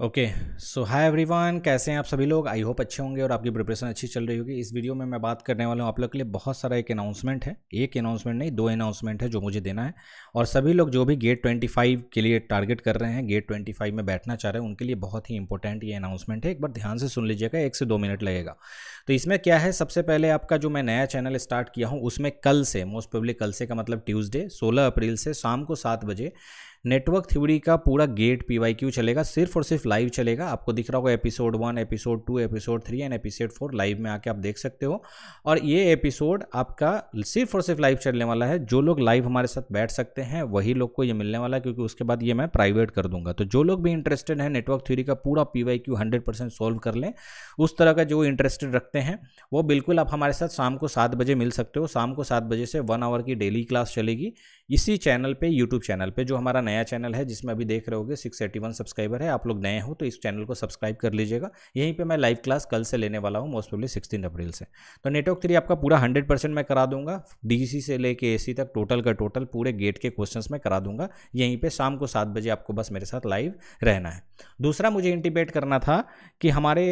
okay so hi everyone कैसे हैं आप सभी लोग आई होप अच्छे होंगे और आपकी प्रिपरेशन अच्छी चल रही होगी इस वीडियो में मैं बात करने वाला हूं आप लोग के लिए बहुत सारा एक अनाउंसमेंट है एक अनाउंसमेंट नहीं दो अनाउंसमेंट है जो मुझे देना है और सभी लोग जो भी गेट 25 के लिए टारगेट कर रहे हैं गेट ट्वेंटी में बैठना चाह रहे हैं उनके लिए बहुत ही इंपॉर्टेंट ये अनाउंसमेंट है एक बार ध्यान से सुन लीजिएगा एक से दो मिनट लगेगा तो इसमें क्या है सबसे पहले आपका जो मैं नया चैनल स्टार्ट किया हूँ उसमें कल से मोस्ट पब्लिक कल से का मतलब ट्यूजडे सोलह अप्रैल से शाम को सात बजे नेटवर्क थ्योरी का पूरा गेट पी चलेगा सिर्फ और सिर्फ लाइव चलेगा आपको दिख रहा होगा episode one episode two episode three and episode four live में आके आप देख सकते हो और ये एपिसोड आपका सिर्फ और सिर्फ लाइव चलने वाला है जो लोग लाइव हमारे साथ बैठ सकते हैं वही लोग को ये मिलने वाला है क्योंकि उसके बाद ये मैं प्राइवेट कर दूंगा तो जो लोग भी इंटरेस्टेड हैं नेटवर्क थ्योरी का पूरा P Y Q hundred percent solve कर लें उस तरह का जो इंटरेस्टेड रखते हैं वो बिल्कुल आप हमारे साथ शाम को सात बजे मिल सकते हो शाम को सात बजे से वन आवर की डेली क्लास चलेगी इसी चैनल पर यूट्यूब चैनल पर जो हमारा नया चैनल है जिसमें अभी देख रहे होगे सिक्स एटी वन सब्सक्राइबर है आप लोग नए हो तो इस चैनल को सब्सक्राइब कर लीजिएगा यहीं पे मैं लाइव क्लास कल से लेने वाला हूँ मोस्ट ऑफली सिक्सटीन अप्रैल से तो नेटवर्क थ्री आपका पूरा हंड्रेड परसेंट मैं करा दूंगा डी से लेके ए तक टोटल का टोटल पूरे गेट के क्वेश्चन में करा दूंगा यहीं पर शाम को सात बजे आपको बस मेरे साथ लाइव रहना है दूसरा मुझे इंटीबेट करना था कि हमारे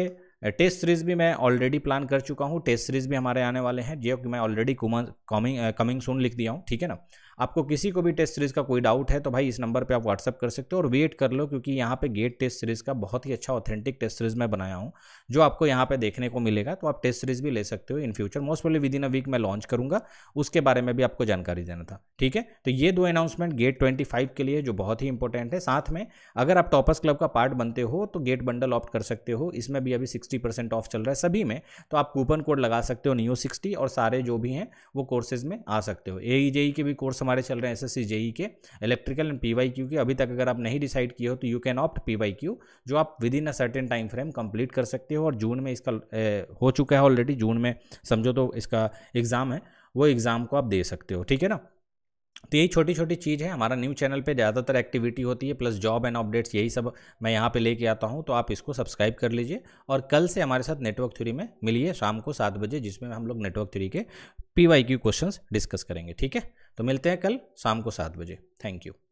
टेस्ट सीरीज़ भी मैं ऑलरेडी प्लान कर चुका हूँ टेस्ट सीरीज़ भी हमारे आने वाले हैं जो कि मैं ऑलरेडी कमिंग कमिंग सून लिख दिया हूँ ठीक है ना आपको किसी को भी टेस्ट सीरीज़ का कोई डाउट है तो भाई इस नंबर पर आप व्हाट्सअप कर सकते हो और वेट कर लो क्योंकि यहाँ पर गेट टेस्ट सीरीज़ का बहुत ही अच्छा ऑथेंटिक टेस्ट सीरीज़ मैं बनाया हूँ जो आपको यहाँ पर देखने को मिलेगा तो आप टेस्ट सीरीज़ भी ले सकते हो in future most probably within a week मैं लॉन्च करूँगा उसके बारे में भी आपको जानकारी देना था ठीक है तो ये दो अनाउंसमेंट गेट ट्वेंटी फाइव के लिए जो बहुत ही इंपॉर्टेंट है साथ में अगर आप टॉपर्स क्लब का पार्ट बनते हो तो गेट बंडल ऑप्ट कर सकते हो इसमें भी अभी सिक्सटी परसेंट ऑफ चल रहा है सभी में तो आप कूपन कोड लगा सकते हो न्यू सिक्सटी और सारे जो भी हैं वो कोर्सेज में आ सकते हो ए e e के भी कोर्स हमारे हमारे चल रहे हैं एस एस e के इलेक्ट्रिकल एंड पी के अभी तक अगर आप नहीं डिसाइड किए हो तो यू कैन ऑप्ट पी जो आप within a certain time frame complete कर सकते हो और जून में इसका ए, हो चुका है ऑलरेडी जून में समझो तो इसका एग्ज़ाम है वो एग्ज़ाम को आप दे सकते हो ठीक है ना तो यही छोटी छोटी चीज़ है हमारा न्यू चैनल पे ज़्यादातर एक्टिविटी होती है प्लस जॉब एंड अपडेट्स यही सब मैं यहाँ पे लेके आता हूँ तो आप इसको सब्सक्राइब कर लीजिए और कल से हमारे साथ नेटवर्क थ्योरी में मिलिए शाम को सात बजे जिसमें हम लोग नेटवर्क थ्योरी के P Y Q question discuss करेंगे ठीक है तो मिलते हैं कल शाम को सात बजे थैंक यू